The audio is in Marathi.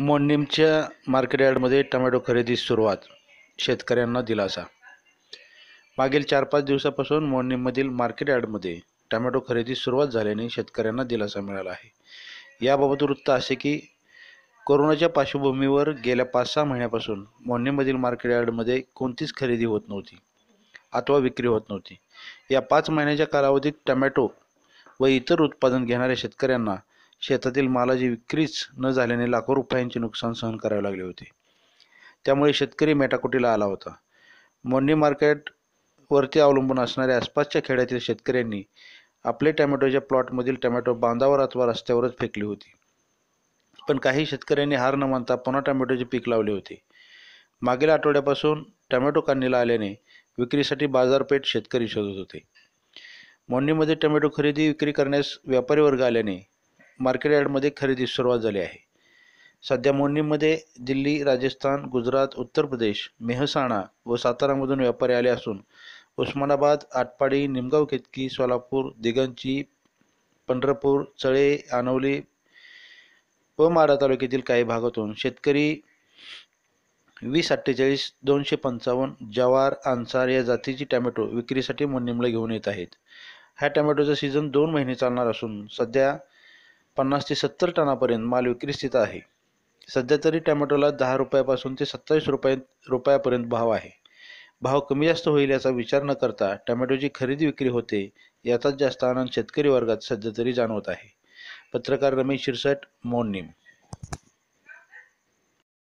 मोन्नीमच्या मार्केट यार्डमध्ये टमॅटो खरेदी सुरुवात शेतकऱ्यांना दिलासा मागील चार पाच दिवसापासून मोडणीमधील मार्केट यार्डमध्ये टमॅटो खरेदी सुरुवात झाल्याने शेतकऱ्यांना दिलासा मिळाला आहे याबाबत वृत्त असे की कोरोनाच्या पार्श्वभूमीवर गेल्या पाच सहा महिन्यापासून मोन्नीमधील मार्केट यार्डमध्ये कोणतीच खरेदी होत नव्हती अथवा विक्री होत नव्हती या पाच महिन्याच्या कालावधीत टमॅटो व इतर उत्पादन घेणाऱ्या शेतकऱ्यांना शेतातील मालाची विक्रीच न झाल्याने लाखो रुपयांचे नुकसान सहन करावे लागले होते त्यामुळे शेतकरी मेटाकुटीला आला होता मंडी मार्केटवरती अवलंबून असणाऱ्या आसपासच्या खेड्यातील शेतकऱ्यांनी आपले टॅमॅटोच्या प्लॉटमधील टोमॅटो बांधावर अथवा रस्त्यावरच फेकली होती पण काही शेतकऱ्यांनी हार न मानता पुन्हा टॅमॅटोचे पीक लावले होते मागील आठवड्यापासून टोमॅटो काढणीला आल्याने विक्रीसाठी बाजारपेठ शेतकरी शोधत होते मोंडीमध्ये टोमॅटो खरेदी विक्री करण्यास व्यापारी वर्ग आल्याने मार्केट यार्डमध्ये खरेदी सुरुवात झाली आहे सध्या मोर्नीमध्ये दिल्ली राजस्थान गुजरात उत्तर प्रदेश मेहसाणा व सातारामधून व्यापारी आले असून उस्मानाबाद आटपाडी निमगाव केतकी सोलापूर दिगंची पंढरपूर चळे आनवली व माडा तालुक्यातील काही भागातून शेतकरी वीस अठ्ठेचाळीस दोनशे पंचावन्न जवार आंसार या जातीची टॅमॅटो विक्रीसाठी मोन्नीमला घेऊन येत आहेत ह्या टॅमॅटोचा सीझन दोन महिने चालणार असून सध्या पन्नास ते सत्तर टनापर्यंत माल विक्री स्थित आहे सध्या तरी टोमॅटोला दहा रुपयापासून ते सत्तावीस रुपये रुपयापर्यंत भाव आहे भाव कमी जास्त होईल याचा विचार न करता टोमॅटोची खरेदी विक्री होते याचाच जास्त आनंद शेतकरी वर्गात सध्या तरी जाणवत आहे पत्रकार रमेश शिरसाट मोर्निम